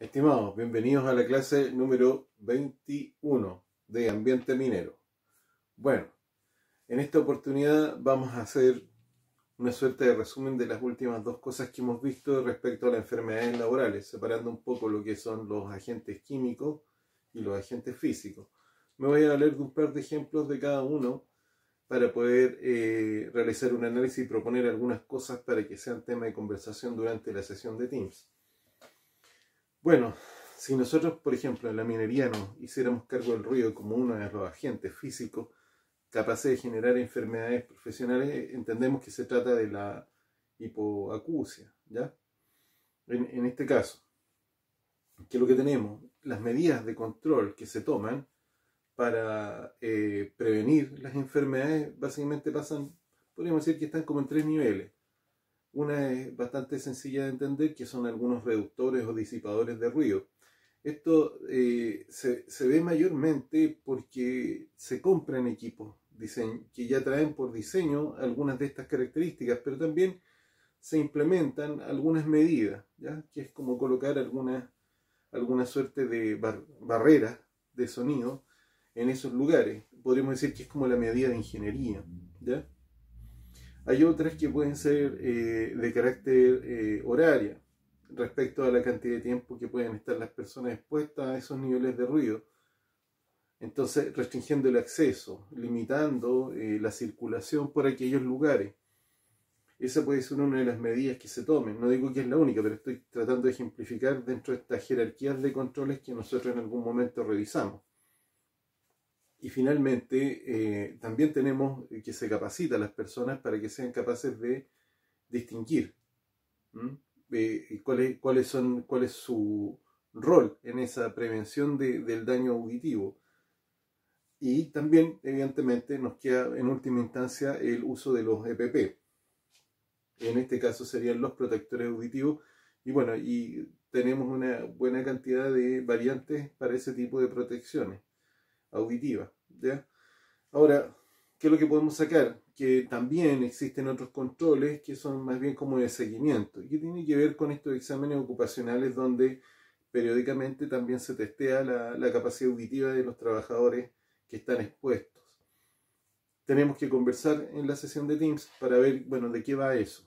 Estimados, bienvenidos a la clase número 21 de Ambiente Minero. Bueno, en esta oportunidad vamos a hacer una suerte de resumen de las últimas dos cosas que hemos visto respecto a las enfermedades laborales, separando un poco lo que son los agentes químicos y los agentes físicos. Me voy a hablar de un par de ejemplos de cada uno para poder eh, realizar un análisis y proponer algunas cosas para que sean tema de conversación durante la sesión de Teams. Bueno, si nosotros, por ejemplo, en la minería nos hiciéramos cargo del ruido como uno de los agentes físicos capaces de generar enfermedades profesionales, entendemos que se trata de la hipoacusia, ¿ya? En, este caso, que lo que tenemos? Las medidas de control que se toman para eh, prevenir las enfermedades básicamente pasan, podríamos decir que están como en tres niveles. Una es bastante sencilla de entender, que son algunos reductores o disipadores de ruido. Esto eh, se, se, ve mayormente porque se compran equipos que ya traen por diseño algunas de estas características, pero también se implementan algunas medidas, ¿ya? que es como colocar alguna, alguna suerte de barrera de sonido en esos lugares. Podríamos decir que es como la medida de ingeniería. ¿ya? Hay otras que pueden ser eh, de carácter horario, eh, horaria, respecto a la cantidad de tiempo que pueden estar las personas expuestas a esos niveles de ruido. Entonces, restringiendo el acceso, limitando eh, la circulación por aquellos lugares. Esa puede ser una de las medidas que se tomen. No digo que es la única, pero estoy tratando de ejemplificar dentro de estas jerarquías de controles que nosotros en algún momento revisamos. Y finalmente, eh, también tenemos que se capacita a las personas para que sean capaces de distinguir eh, cuáles cuál son, cuál es su rol en esa prevención del daño auditivo. Y también, evidentemente, nos queda en última instancia el uso de los EPP. En este caso serían los protectores auditivos. Y bueno, y tenemos una buena cantidad de variantes para ese tipo de protecciones auditivas. Ahora, ¿qué es lo que podemos sacar? Que también existen otros controles que son más bien como de seguimiento, y que tiene que ver con estos exámenes ocupacionales donde periódicamente también se testea la, capacidad auditiva de los trabajadores que están expuestos. Tenemos que conversar en la sesión de Teams para ver, bueno, de qué va eso,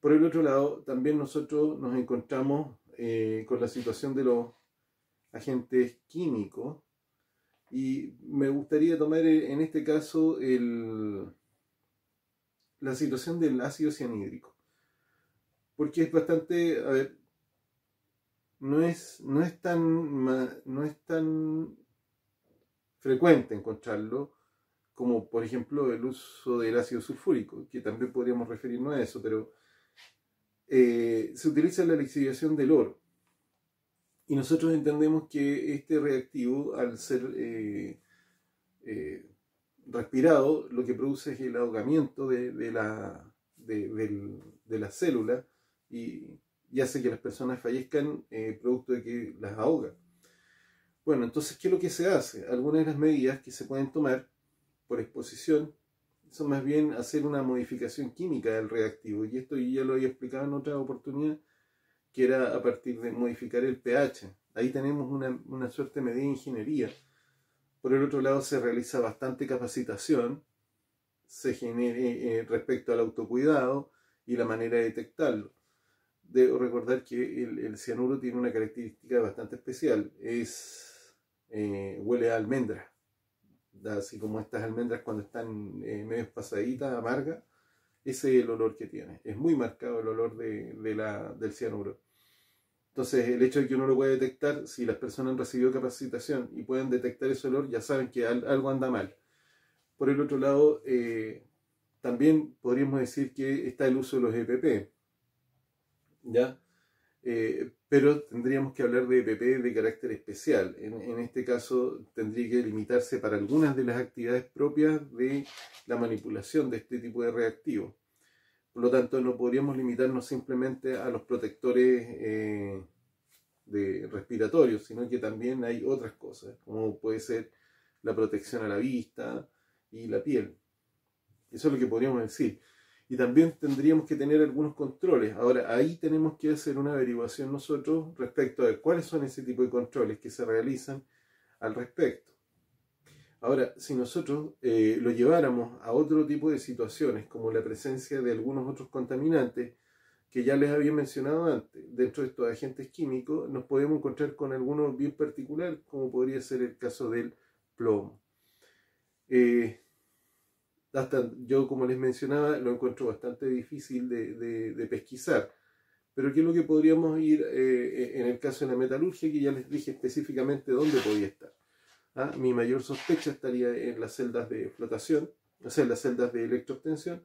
Por el otro lado, también nosotros nos encontramos eh, con la situación de los agentes químicos y me gustaría tomar eh, en este caso la situación del ácido cianhídrico. Porque es bastante, a ver, no es, no es, tan, no es tan frecuente encontrarlo como por ejemplo el uso del ácido sulfúrico, que también podríamos referirnos a eso, pero eh, se utiliza en la lixiviación del oro. Y nosotros entendemos que este reactivo, al ser eh, eh, respirado, lo que produce es el ahogamiento de, de la, de, célula y, hace que las personas fallezcan eh, producto de que las ahoga. Bueno, entonces, ¿qué es lo que se hace? Algunas de las medidas que se pueden tomar por exposición son más bien hacer una modificación química del reactivo. Y esto ya lo había explicado en otra oportunidad que era a partir de modificar el pH. Ahí tenemos una, suerte de medida de ingeniería. Por el otro lado, se realiza bastante capacitación se genere, eh, respecto al autocuidado y la manera de detectarlo. Debo recordar que el, cianuro tiene una característica bastante especial, es eh, huele a almendra, así como estas almendras cuando están eh, medio pasaditas, amargas, ese es el olor que tiene. Es muy marcado el olor del cianuro. Entonces, el hecho de que uno lo pueda detectar, si las personas han recibido capacitación y pueden detectar ese olor, ya saben que algo anda mal. Por el otro lado, eh, también podríamos decir que está el uso de los EPP. ¿Ya? Eh, pero tendríamos que hablar de EPP de carácter especial. En, en, este caso, tendría que limitarse para algunas de las actividades propias de la manipulación de este tipo de reactivo. Por lo tanto, no podríamos limitarnos simplemente a los protectores eh, de respiratorios, sino que también hay otras cosas, como puede ser la protección a la vista y la piel. Eso es lo que podríamos decir. Y también tendríamos que tener algunos controles. Ahora, ahí tenemos que hacer una averiguación nosotros respecto de cuáles son ese tipo de controles que se realizan al respecto. Ahora, si nosotros eh, lo lleváramos a otro tipo de situaciones, como la presencia de algunos otros contaminantes, que ya les había mencionado antes, dentro de estos agentes químicos, nos podemos encontrar con algunos bien particular, como podría ser el caso del plomo. Eh, hasta yo, como les mencionaba, lo encuentro bastante difícil de, pesquisar. Pero ¿qué es lo que podríamos ir eh, en el caso de la metalurgia? Que ya les dije específicamente dónde podía estar. ¿ah? Mi mayor sospecha estaría en las celdas de flotación, o sea, en las celdas de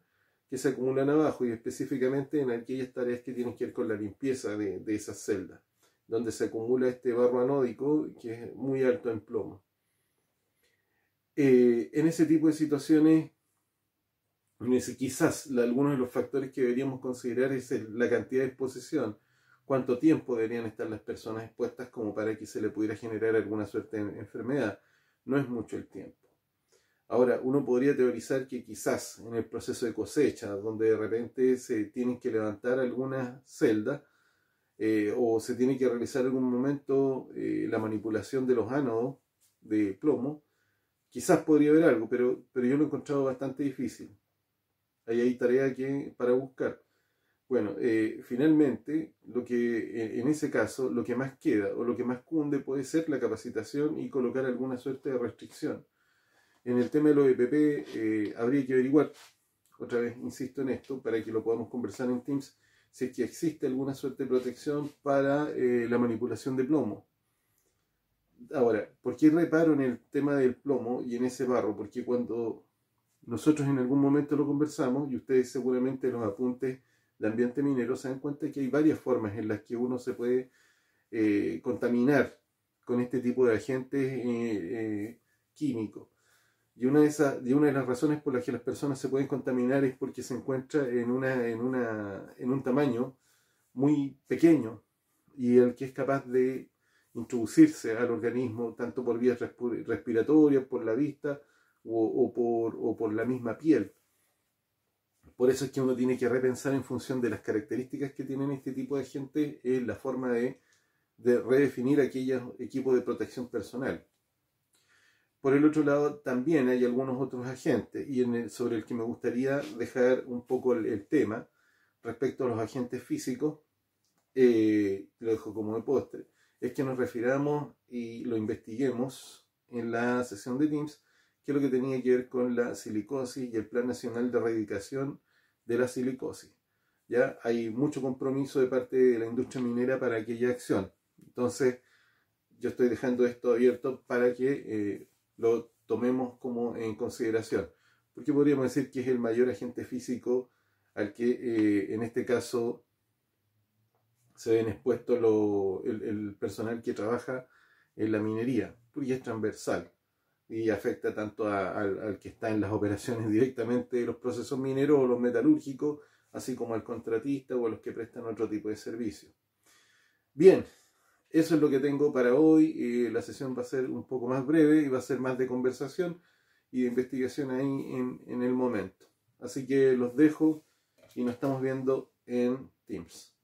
que se acumulan abajo y específicamente en aquellas tareas que tienen que ver con la limpieza de, esas celdas, donde se acumula este barro anódico que es muy alto en plomo. Eh, en ese tipo de situaciones, quizás algunos de los factores que deberíamos considerar es la cantidad de exposición, cuánto tiempo deberían estar las personas expuestas como para que se le pudiera generar alguna suerte de enfermedad. No es mucho el tiempo. Ahora, uno podría teorizar que quizás en el proceso de cosecha, donde de repente se tienen que levantar algunas celdas, eh, o se tiene que realizar en algún momento eh, la manipulación de los ánodos de plomo, quizás podría haber algo, pero, pero yo lo he encontrado bastante difícil. Ahí hay tarea que, para buscar. Bueno, eh, finalmente, lo que eh, en ese caso, lo que más queda o lo que más cunde puede ser la capacitación y colocar alguna suerte de restricción. En el tema de los EPP eh, habría que averiguar, otra vez insisto en esto, para que lo podamos conversar en Teams, si es que existe alguna suerte de protección para la manipulación de plomo. Ahora, ¿por qué reparo en el tema del plomo y en ese barro? Porque cuando nosotros en algún momento lo conversamos, y ustedes seguramente los apuntes de ambiente minero, se dan cuenta que hay varias formas en las que uno se puede eh, contaminar con este tipo de agentes eh, eh, químicos. Y una, de esas, una de las razones por las que las personas se pueden contaminar es porque se encuentra en, una, en, una, en un tamaño muy pequeño y el que es capaz de introducirse al organismo tanto por vías respiratorias, por la vista o, o, por, o por la misma piel. Por eso es que uno tiene que repensar en función de las características que tienen este tipo de gente eh, la forma de, redefinir aquellos equipos de protección personal. Por el otro lado, también hay algunos otros agentes, y sobre el que me gustaría dejar un poco el, tema respecto a los agentes físicos, eh, lo dejo como de postre, es que nos refiramos y lo investiguemos en la sesión de Teams, que es lo que tenía que ver con la silicosis y el Plan Nacional de Erradicación de la silicosis. Ya hay mucho compromiso de parte de la industria minera para aquella acción. Entonces, yo estoy dejando esto abierto para que eh, lo tomemos como en consideración, porque podríamos decir que es el mayor agente físico al que eh, en este caso se ven expuesto el, el, personal que trabaja en la minería, porque es transversal y afecta tanto al que está en las operaciones directamente de los procesos mineros o los metalúrgicos, así como al contratista o a los que prestan otro tipo de servicio. Bien, eso es lo que tengo para hoy. Eh, la sesión va a ser un poco más breve y va a ser más de conversación y de investigación ahí en el momento. Así que los dejo y nos estamos viendo en Teams.